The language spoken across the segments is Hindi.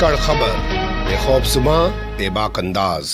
धाकड़ खबर बेखौबसुमा बेबाक अंदाज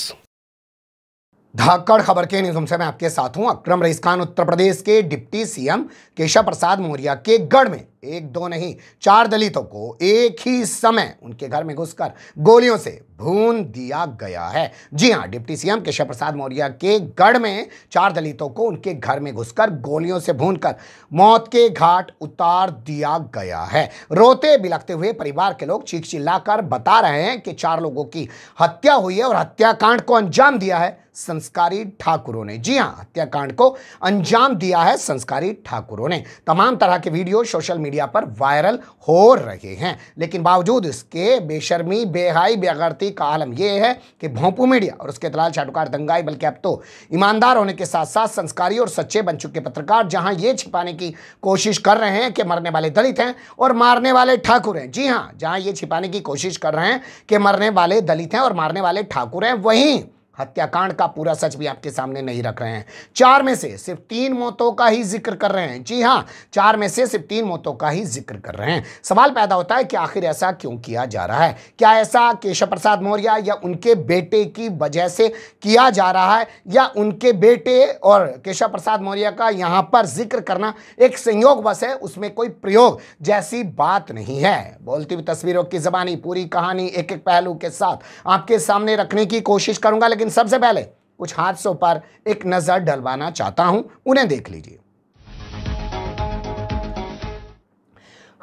धाकड़ खबर के न्यूज से मैं आपके साथ हूं अक्रम रईस खान उत्तर प्रदेश के डिप्टी सीएम केशव प्रसाद मौर्य के गढ़ में एक दो नहीं चार दलितों को एक ही समय उनके घर में घुसकर गोलियों से भून दिया गया है जी हां डिप्टी सीएम केशव प्रसाद मौर्य के गढ़ में चार दलितों को उनके घर में घुसकर गोलियों से भूनकर मौत के घाट उतार दिया गया है रोते बिलखते हुए परिवार के लोग चीख चिल्लाकर बता रहे हैं कि चार लोगों की हत्या हुई है और हत्याकांड को अंजाम दिया है संस्कारी ठाकुरों ने जी हां हत्याकांड को अंजाम दिया है संस्कारी ठाकुरों ने तमाम तरह के वीडियो सोशल मीडिया मीडिया पर वायरल हो रहे हैं लेकिन बावजूद इसके बेशर्मी बेहाई बेगरती का आलम यह है कि भोंपू मीडिया और उसके दलाल शाहरुकार दंगाई बल्कि अब तो ईमानदार होने के साथ साथ संस्कारी और सच्चे बन चुके पत्रकार जहां ये छिपाने की कोशिश कर रहे हैं कि मरने वाले दलित हैं और मारने वाले ठाकुर हैं जी हाँ जहाँ ये छिपाने की कोशिश कर रहे हैं कि मरने वाले दलित हैं और मारने वाले ठाकुर हैं वहीं हत्याकांड का पूरा सच भी आपके सामने नहीं रख रहे हैं चार में से सिर्फ तीन मौतों का ही जिक्र कर रहे हैं जी हाँ चार में से सिर्फ तीन मौतों का ही जिक्र कर रहे हैं सवाल पैदा होता है कि आखिर ऐसा क्यों किया जा रहा है क्या ऐसा केशव प्रसाद मौर्य या उनके बेटे की वजह से किया जा रहा है या उनके बेटे और केशव प्रसाद मौर्य का यहाँ पर जिक्र करना एक संयोग बस है उसमें कोई प्रयोग जैसी बात नहीं है बोलती हुई तस्वीरों की जबानी पूरी कहानी एक एक पहलू के साथ आपके सामने रखने की कोशिश करूंगा लेकिन लेकिन सबसे पहले कुछ हादसों पर एक नज़र डलवाना चाहता हूं उन्हें देख लीजिए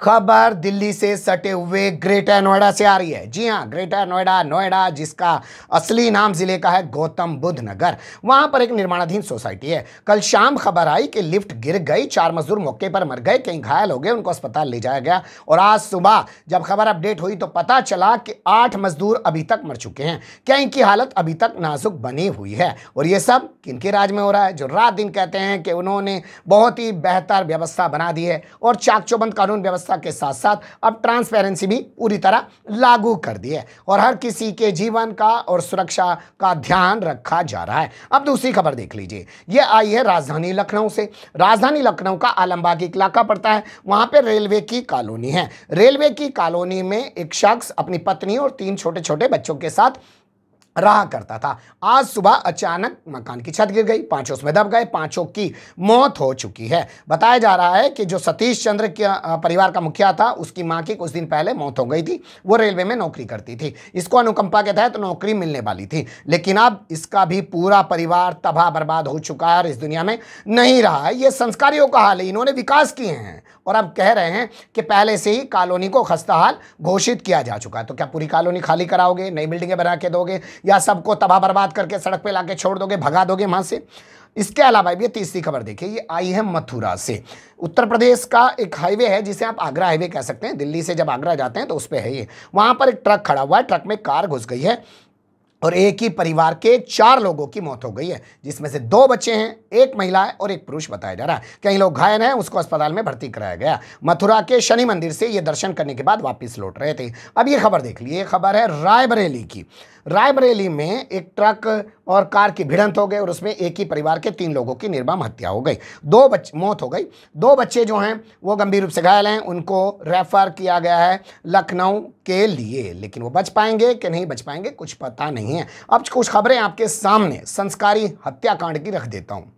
खबर दिल्ली से सटे हुए ग्रेटर नोएडा से आ रही है जी हाँ ग्रेटर नोएडा नोएडा जिसका असली नाम जिले का है गौतम बुद्ध नगर वहां पर एक निर्माणाधीन सोसाइटी है कल शाम खबर आई कि लिफ्ट गिर गई चार मजदूर मौके पर मर गए कहीं घायल हो गए उनको अस्पताल ले जाया गया और आज सुबह जब खबर अपडेट हुई तो पता चला कि आठ मजदूर अभी तक मर चुके हैं क्या इनकी हालत अभी तक नाजुक बनी हुई है और ये सब किन के राज में हो रहा है जो रात दिन कहते हैं कि उन्होंने बहुत ही बेहतर व्यवस्था बना दी है और चौबंद कानून व्यवस्था व्यवस्था के साथ साथ अब ट्रांसपेरेंसी भी पूरी तरह लागू कर दी है और हर किसी के जीवन का और सुरक्षा का ध्यान रखा जा रहा है अब दूसरी खबर देख लीजिए यह आई है राजधानी लखनऊ से राजधानी लखनऊ का आलमबाग इलाका पड़ता है वहां पर रेलवे की कॉलोनी है रेलवे की कॉलोनी में एक शख्स अपनी पत्नी और तीन छोटे छोटे बच्चों के साथ रहा करता था आज सुबह अचानक मकान की छत गिर गई पांचों उसमें दब गए पांचों की मौत हो चुकी है बताया जा रहा है कि जो सतीश चंद्र के परिवार का मुखिया था उसकी मां की कुछ दिन पहले मौत हो गई थी वो रेलवे में नौकरी करती थी इसको अनुकंपा के तहत तो नौकरी मिलने वाली थी लेकिन अब इसका भी पूरा परिवार तबाह बर्बाद हो चुका है और इस दुनिया में नहीं रहा है ये संस्कारियों का हाल है इन्होंने विकास किए हैं और अब कह रहे हैं कि पहले से ही कॉलोनी को खस्ताहाल घोषित किया जा चुका है तो क्या पूरी कॉलोनी खाली कराओगे नई बिल्डिंगें बना के दोगे या सबको तबाह बर्बाद करके सड़क पे लाके छोड़ दोगे भगा दोगे वहां से इसके अलावा भी तीसरी खबर देखिए ये आई है मथुरा से उत्तर प्रदेश का एक हाईवे है जिसे आप आगरा हाईवे कह सकते हैं दिल्ली से जब आगरा जाते हैं तो उस पर है ये वहां पर एक ट्रक खड़ा हुआ है ट्रक में कार घुस गई है और एक ही परिवार के चार लोगों की मौत हो गई है जिसमें से दो बच्चे हैं एक महिला है और एक पुरुष बताया जा रहा है कई लोग घायल हैं उसको अस्पताल में भर्ती कराया गया मथुरा के शनि मंदिर से ये दर्शन करने के बाद वापस लौट रहे थे अब ये खबर देख लीजिए खबर है रायबरेली की रायबरेली में एक ट्रक और कार की भिड़ंत हो गई और उसमें एक ही परिवार के तीन लोगों की निर्मम हत्या हो गई दो बच्चे मौत हो गई दो बच्चे जो हैं वो गंभीर रूप से घायल हैं उनको रेफ़र किया गया है लखनऊ के लिए लेकिन वो बच पाएंगे कि नहीं बच पाएंगे कुछ पता नहीं है अब कुछ खबरें आपके सामने संस्कारी हत्याकांड की रख देता हूँ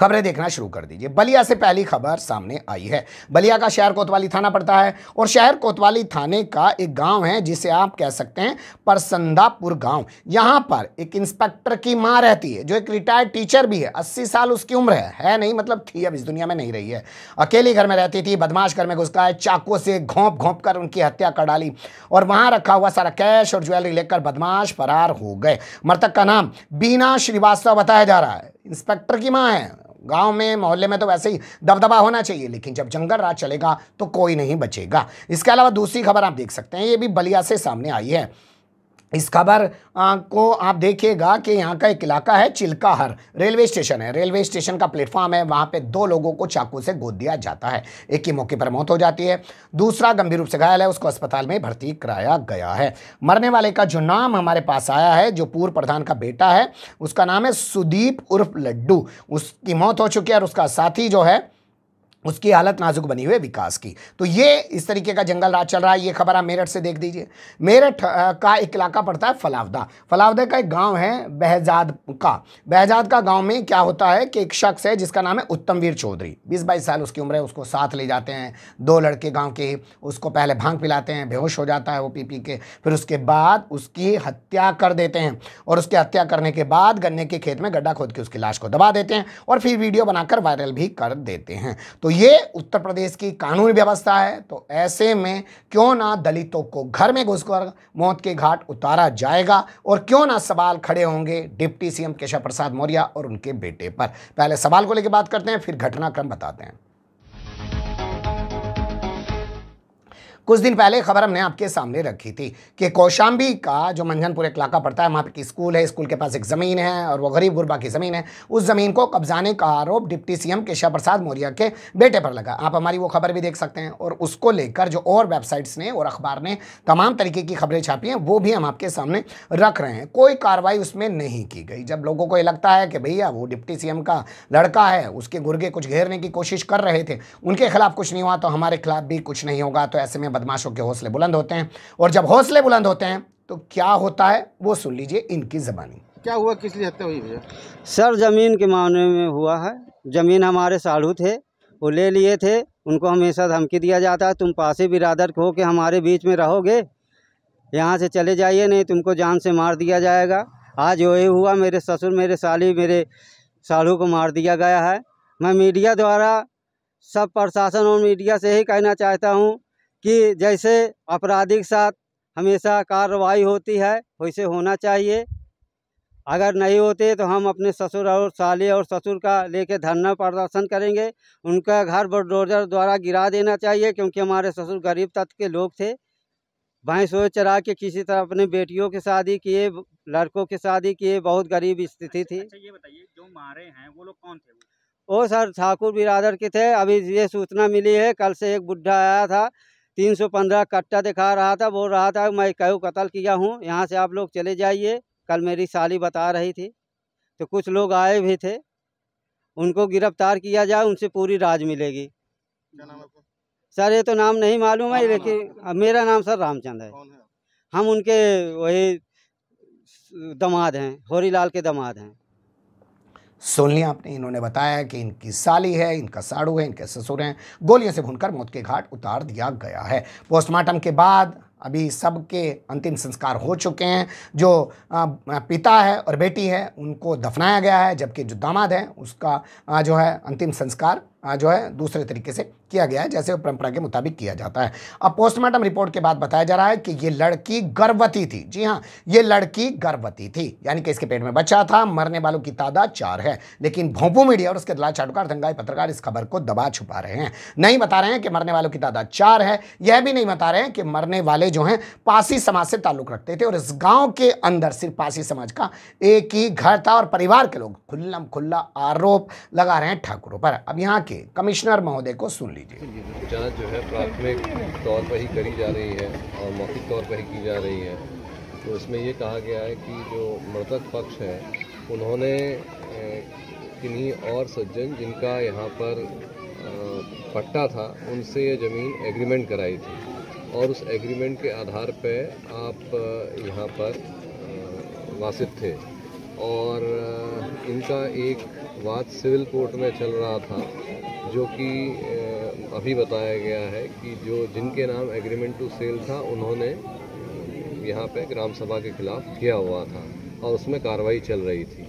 खबरें देखना शुरू कर दीजिए बलिया से पहली खबर सामने आई है बलिया का शहर कोतवाली थाना पड़ता है और शहर कोतवाली थाने का एक गांव है जिसे आप कह सकते हैं परसंदापुर गांव यहाँ पर एक इंस्पेक्टर की माँ रहती है जो एक रिटायर्ड टीचर भी है अस्सी साल उसकी उम्र है है नहीं मतलब थी अब इस दुनिया में नहीं रही है अकेली घर में रहती थी बदमाश घर में घुसका है चाकू से घोंप घोंप कर उनकी हत्या कर डाली और वहाँ रखा हुआ सारा कैश और ज्वेलरी लेकर बदमाश फरार हो गए मृतक का नाम बीना श्रीवास्तव बताया जा रहा है इंस्पेक्टर की माँ है गांव में मोहल्ले में तो वैसे ही दबदबा होना चाहिए लेकिन जब जंगल राज चलेगा तो कोई नहीं बचेगा इसके अलावा दूसरी खबर आप देख सकते हैं ये भी बलिया से सामने आई है इस खबर को आप देखिएगा कि यहाँ का एक इलाका है चिल्काहर रेलवे स्टेशन है रेलवे स्टेशन का प्लेटफॉर्म है वहाँ पे दो लोगों को चाकू से गोद दिया जाता है एक की मौके पर मौत हो जाती है दूसरा गंभीर रूप से घायल है उसको अस्पताल में भर्ती कराया गया है मरने वाले का जो नाम हमारे पास आया है जो पूर्व प्रधान का बेटा है उसका नाम है सुदीप उर्फ लड्डू उसकी मौत हो चुकी है और उसका साथी जो है उसकी हालत नाजुक बनी हुई है विकास की तो ये इस तरीके का जंगल राज चल रहा है ये खबर आप मेरठ से देख दीजिए मेरठ का एक इलाका पड़ता है फलावदा फलावदा का एक गांव है बहजाद का बहजाद का गांव में क्या होता है कि एक शख्स है जिसका नाम है उत्तमवीर चौधरी बीस बाईस साल उसकी उम्र है उसको साथ ले जाते हैं दो लड़के गाँव के उसको पहले भांग पिलाते हैं बेहोश हो जाता है वो पी पी के फिर उसके बाद उसकी हत्या कर देते हैं और उसकी हत्या करने के बाद गन्ने के खेत में गड्ढा खोद के उसकी लाश को दबा देते हैं और फिर वीडियो बनाकर वायरल भी कर देते हैं तो ये उत्तर प्रदेश की कानून व्यवस्था है तो ऐसे में क्यों ना दलितों को घर में घुसकर मौत के घाट उतारा जाएगा और क्यों ना सवाल खड़े होंगे डिप्टी सीएम केशव प्रसाद मौर्य और उनके बेटे पर पहले सवाल को लेकर बात करते हैं फिर घटनाक्रम बताते हैं कुछ दिन पहले खबर हमने आपके सामने रखी थी कि कौशाम्बी का जो मंझनपुर एक इलाका पड़ता है वहाँ पर स्कूल है स्कूल के पास एक ज़मीन है और वो गरीब गुरबा की ज़मीन है उस ज़मीन को कब्जाने का आरोप डिप्टी सीएम केशव प्रसाद मौर्य के बेटे पर लगा आप हमारी वो खबर भी देख सकते हैं और उसको लेकर जो और वेबसाइट्स ने और अखबार ने तमाम तरीके की खबरें छापी हैं वो भी हम आपके सामने रख रहे हैं कोई कार्रवाई उसमें नहीं की गई जब लोगों को ये लगता है कि भैया वो डिप्टी सी का लड़का है उसके गुर्गे कुछ घेरने की कोशिश कर रहे थे उनके खिलाफ कुछ नहीं हुआ तो हमारे खिलाफ भी कुछ नहीं होगा तो ऐसे में बदमाशों के हौसले बुलंद होते हैं और जब हौसले बुलंद होते हैं तो क्या होता है वो सुन लीजिए इनकी ज़बानी क्या हुआ किस लिए हत्या हुई भैया सर ज़मीन के मामले में हुआ है ज़मीन हमारे साढ़ू थे वो ले लिए थे उनको हमेशा धमकी दिया जाता है तुम पासे बिरादर हो के हमारे बीच में रहोगे यहाँ से चले जाइए नहीं तुमको जान से मार दिया जाएगा आज वही हुआ मेरे ससुर मेरे साली मेरे साढ़ू को मार दिया गया है मैं मीडिया द्वारा सब प्रशासन और मीडिया से ही कहना चाहता हूँ कि जैसे अपराधी के साथ हमेशा कार्रवाई होती है वैसे होना चाहिए अगर नहीं होते तो हम अपने ससुर और साले और ससुर का लेके धरना प्रदर्शन करेंगे उनका घर बुलडोजर द्वारा गिरा देना चाहिए क्योंकि हमारे ससुर गरीब तत्व के लोग थे भैंस वो चरा के किसी तरह अपने बेटियों की शादी किए लड़कों की शादी किए बहुत गरीब स्थिति थी अच्छा ये बताइए जो मारे हैं वो लोग कौन थे वो सर ठाकुर बिरादर के थे अभी ये सूचना मिली है कल से एक बुढ़ा आया था तीन सौ पंद्रह कट्टा दिखा रहा था बोल रहा था मैं कहूँ कत्ल किया हूँ यहाँ से आप लोग चले जाइए कल मेरी साली बता रही थी तो कुछ लोग आए भी थे उनको गिरफ्तार किया जाए उनसे पूरी राज मिलेगी सर ये तो नाम नहीं मालूम है लेकिन मेरा नाम सर रामचंद है हम उनके वही दमाद हैं होरीलाल के दमाद हैं सुन लिया आपने इन्होंने बताया कि इनकी साली है इनका साड़ू है इनके ससुर हैं गोलियों से भूनकर मौत के घाट उतार दिया गया है पोस्टमार्टम के बाद अभी सबके अंतिम संस्कार हो चुके हैं जो पिता है और बेटी है उनको दफनाया गया है जबकि जो दामाद है उसका जो है अंतिम संस्कार जो है दूसरे तरीके से किया गया है जैसे परंपरा के मुताबिक किया जाता है अब पोस्टमार्टम रिपोर्ट के बाद बताया जा रहा है कि ये लड़की गर्भवती थी जी हाँ ये लड़की गर्भवती थी यानी कि इसके पेट में बच्चा था मरने वालों की तादाद चार है लेकिन भोंपू मीडिया और उसके दलाल चाटुकार दंगाई पत्रकार इस खबर को दबा छुपा रहे हैं नहीं बता रहे हैं कि मरने वालों की तादाद चार है यह भी नहीं बता रहे हैं कि मरने वाले जो हैं पासी समाज से ताल्लुक रखते थे और इस गांव के अंदर सिर्फ पासी समाज का एक ही घर था और परिवार के लोग खुल्लम खुल्ला आरोप लगा रहे हैं ठाकुरों पर अब यहाँ के के कमिश्नर महोदय को सुन लीजिए जांच जो है प्राथमिक तौर पर ही करी जा रही है और मौखिक तौर पर ही की जा रही है तो इसमें ये कहा गया है कि जो मृतक पक्ष है उन्होंने किन्हीं और सज्जन जिनका यहाँ पर पट्टा था उनसे ये ज़मीन एग्रीमेंट कराई थी और उस एग्रीमेंट के आधार पर आप यहाँ पर वासित थे और इनका एक वाद सिविल कोर्ट में चल रहा था जो कि अभी बताया गया है कि जो जिनके नाम एग्रीमेंट टू सेल था उन्होंने यहाँ पे ग्राम सभा के खिलाफ किया हुआ था और उसमें कार्रवाई चल रही थी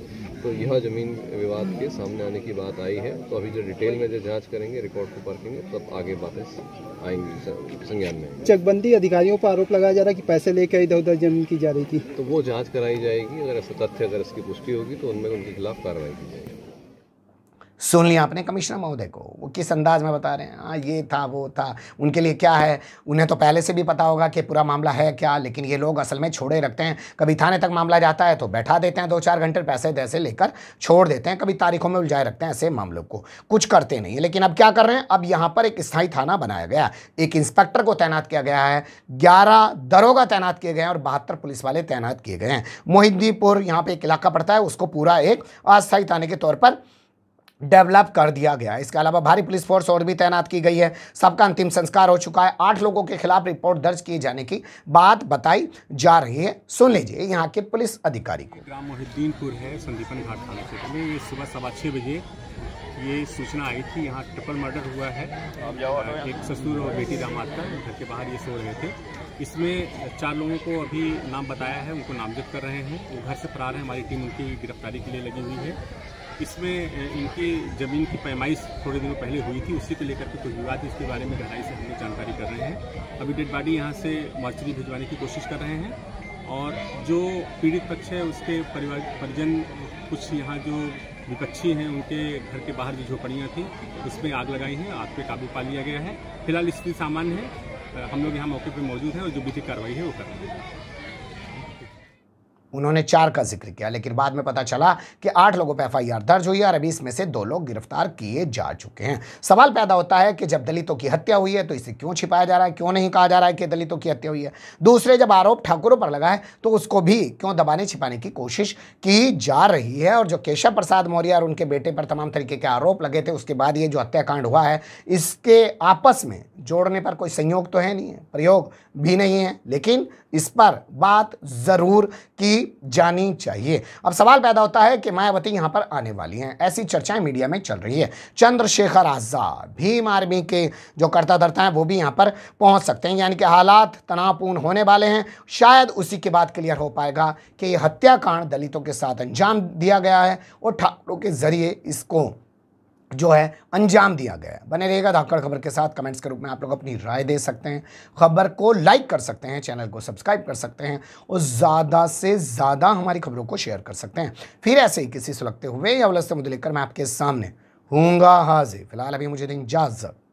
तो यह ज़मीन विवाद के सामने आने की बात आई है तो अभी जो डिटेल में जो जांच करेंगे रिकॉर्ड को परखेंगे तब आगे बातें आएंगी संज्ञान में चकबंदी अधिकारियों पर आरोप लगाया जा रहा है कि पैसे लेकर इधर उधर जमीन की जा रही थी तो वो जाँच कराई जाएगी अगर ऐसा तथ्य अगर इसकी पुष्टि होगी तो उनमें उनके खिलाफ कार्रवाई की जाएगी सुन लिया आपने कमिश्नर महोदय को वो किस अंदाज में बता रहे हैं हाँ ये था वो था उनके लिए क्या है उन्हें तो पहले से भी पता होगा कि पूरा मामला है क्या लेकिन ये लोग असल में छोड़े रखते हैं कभी थाने तक मामला जाता है तो बैठा देते हैं दो चार घंटे पैसे तैसे लेकर छोड़ देते हैं कभी तारीखों में उलझाए रखते हैं ऐसे मामलों को कुछ करते नहीं लेकिन अब क्या कर रहे हैं अब यहाँ पर एक स्थायी थाना बनाया गया एक इंस्पेक्टर को तैनात किया गया है ग्यारह दरोगा तैनात किए गए हैं और बहत्तर पुलिस वाले तैनात किए गए हैं मोहिंदीपुर यहाँ पर एक इलाका पड़ता है उसको पूरा एक अस्थायी थाने के तौर पर डेवलप कर दिया गया इसके अलावा भारी पुलिस फोर्स और भी तैनात की गई है सबका अंतिम संस्कार हो चुका है आठ लोगों के खिलाफ रिपोर्ट दर्ज किए जाने की बात बताई जा रही है सुन लीजिए यहाँ के पुलिस अधिकारी को ग्राम मोहिद्दीनपुर है संदीपन घाट थाना क्षेत्र में ये सुबह सवा छः बजे ये सूचना आई थी यहाँ ट्रिपल मर्डर हुआ है एक ससुर और बेटी दामाद का घर के बाहर ये सो रहे थे इसमें चार लोगों को अभी नाम बताया है उनको नामजद कर रहे हैं वो घर से फरार है हमारी टीम उनकी गिरफ्तारी के लिए लगी हुई है इसमें इनकी ज़मीन की पैमाइश थोड़े दिनों पहले हुई थी उसी को लेकर के कुछ विवाद इसके बारे में गहराई से हमने जानकारी कर रहे हैं अभी डेड बॉडी यहाँ से मॉर्चरी भिजवाने की कोशिश कर रहे हैं और जो पीड़ित पक्ष है उसके परिवार परिजन कुछ यहाँ जो विपक्षी हैं उनके घर के बाहर जो झोपड़ियाँ थी उसमें आग लगाई हैं आग पे काबू पा लिया गया है फिलहाल स्थिति सामान्य है हम लोग यहाँ मौके पर मौजूद हैं और जो विधि कार्रवाई है वो कर रहे हैं उन्होंने चार का जिक्र किया लेकिन बाद में पता चला कि आठ लोगों पर एफ दर्ज हुई है और अभी इसमें से दो लोग गिरफ्तार किए जा चुके हैं सवाल पैदा होता है कि जब दलितों की हत्या हुई है तो इसे क्यों छिपाया जा रहा है क्यों नहीं कहा जा रहा है कि दलितों की हत्या हुई है दूसरे जब आरोप ठाकुरों पर लगा है तो उसको भी क्यों दबाने छिपाने की कोशिश की जा रही है और जो केशव प्रसाद मौर्य और उनके बेटे पर तमाम तरीके के आरोप लगे थे उसके बाद ये जो हत्याकांड हुआ है इसके आपस में जोड़ने पर कोई संयोग तो है नहीं है प्रयोग भी नहीं है लेकिन इस पर बात ज़रूर की दी जानी चाहिए अब सवाल पैदा होता है कि मायावती यहां पर आने वाली हैं ऐसी चर्चाएं मीडिया में चल रही है चंद्रशेखर आज़ाद भीम आर्मी के जो करता धरता है वो भी यहां पर पहुंच सकते हैं यानी कि हालात तनावपूर्ण होने वाले हैं शायद उसी के बाद क्लियर हो पाएगा कि यह हत्याकांड दलितों के साथ अंजाम दिया गया है और ठाकुरों के ज़रिए इसको जो है अंजाम दिया गया है बने रहेगा धाकड़ खबर के साथ कमेंट्स के रूप में आप लोग अपनी राय दे सकते हैं खबर को लाइक कर सकते हैं चैनल को सब्सक्राइब कर सकते हैं और ज़्यादा से ज़्यादा हमारी खबरों को शेयर कर सकते हैं फिर ऐसे ही किसी सुलगते हुए या उलझते मुद्दे लेकर मैं आपके सामने हूँगा हाजिर फिलहाल अभी मुझे दें इजाज़त